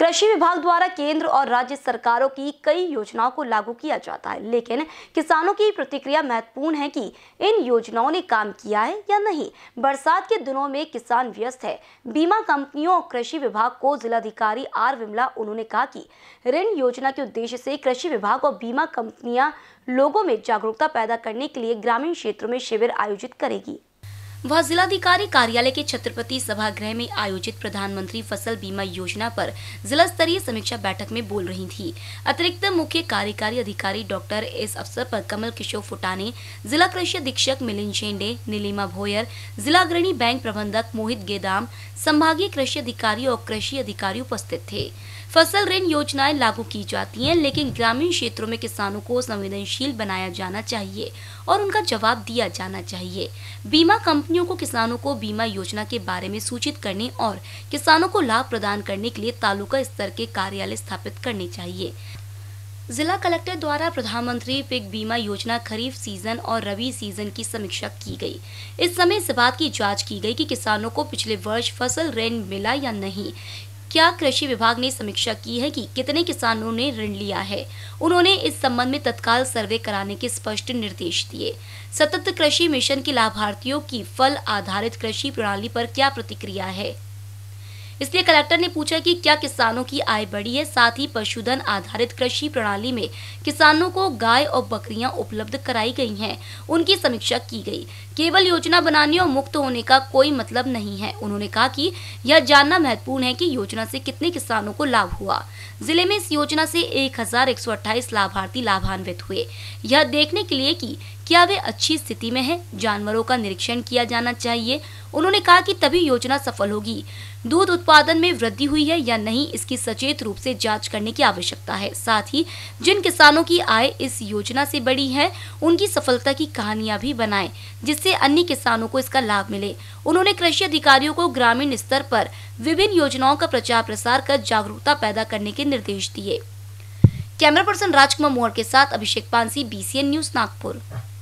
कृषि विभाग द्वारा केंद्र और राज्य सरकारों की कई योजनाओं को लागू किया जाता है लेकिन किसानों की प्रतिक्रिया महत्वपूर्ण है कि इन योजनाओं ने काम किया है या नहीं बरसात के दिनों में किसान व्यस्त है बीमा कंपनियों और कृषि विभाग को जिलाधिकारी आर विमला उन्होंने कहा कि ऋण योजना के उद्देश्य से कृषि विभाग और बीमा कंपनियां लोगों में जागरूकता पैदा करने के लिए ग्रामीण क्षेत्रों में शिविर आयोजित करेगी वह जिलाधिकारी कार्यालय के छत्रपति सभागृह में आयोजित प्रधानमंत्री फसल बीमा योजना पर जिला स्तरीय समीक्षा बैठक में बोल रही थी अतिरिक्त मुख्य कार्यकारी अधिकारी डॉक्टर इस अवसर पर कमल किशोर फुटाने जिला कृषि अधीक्षक मिलिन शेंडे नीलिमा भोयर जिला अग्रणी बैंक प्रबंधक मोहित गेदाम संभागीय कृषि अधिकारी और कृषि अधिकारी उपस्थित थे फसल ऋण योजनाएं लागू की जाती हैं लेकिन ग्रामीण क्षेत्रों में किसानों को संवेदनशील बनाया जाना चाहिए और उनका जवाब दिया जाना चाहिए बीमा कम कंपनियों को किसानों को बीमा योजना के बारे में सूचित करने और किसानों को लाभ प्रदान करने के लिए तालुका स्तर के कार्यालय स्थापित करने चाहिए जिला कलेक्टर द्वारा प्रधानमंत्री पिक बीमा योजना खरीफ सीजन और रबी सीजन की समीक्षा की गई इस समय इस बात की जांच की गई कि किसानों को पिछले वर्ष फसल ऋण मिला या नहीं क्या कृषि विभाग ने समीक्षा की है कि कितने किसानों ने ऋण लिया है उन्होंने इस संबंध में तत्काल सर्वे कराने के स्पष्ट निर्देश दिए सतत कृषि मिशन के लाभार्थियों की फल आधारित कृषि प्रणाली पर क्या प्रतिक्रिया है इसलिए कलेक्टर ने पूछा कि क्या किसानों की आय बढ़ी है साथ ही पशुधन आधारित कृषि प्रणाली में किसानों को गाय और बकरियां उपलब्ध कराई गई हैं उनकी समीक्षा की गई केवल योजना बनाने और मुक्त होने का कोई मतलब नहीं है उन्होंने कहा कि यह जानना महत्वपूर्ण है कि योजना से कितने किसानों को लाभ हुआ जिले में इस योजना से एक लाभार्थी लाभान्वित हुए यह देखने के लिए की क्या वे अच्छी स्थिति में हैं जानवरों का निरीक्षण किया जाना चाहिए उन्होंने कहा कि तभी योजना सफल होगी दूध उत्पादन में वृद्धि हुई है या नहीं इसकी सचेत रूप से जांच करने की आवश्यकता है साथ ही जिन किसानों की आय इस योजना से बड़ी है उनकी सफलता की कहानियां भी बनाएं जिससे अन्य किसानों को इसका लाभ मिले उन्होंने कृषि अधिकारियों को ग्रामीण स्तर पर विभिन्न योजनाओं का प्रचार प्रसार कर जागरूकता पैदा करने के निर्देश दिए कैमरा पर्सन राजकुमार मोहर के साथ अभिषेक पांसी बी न्यूज नागपुर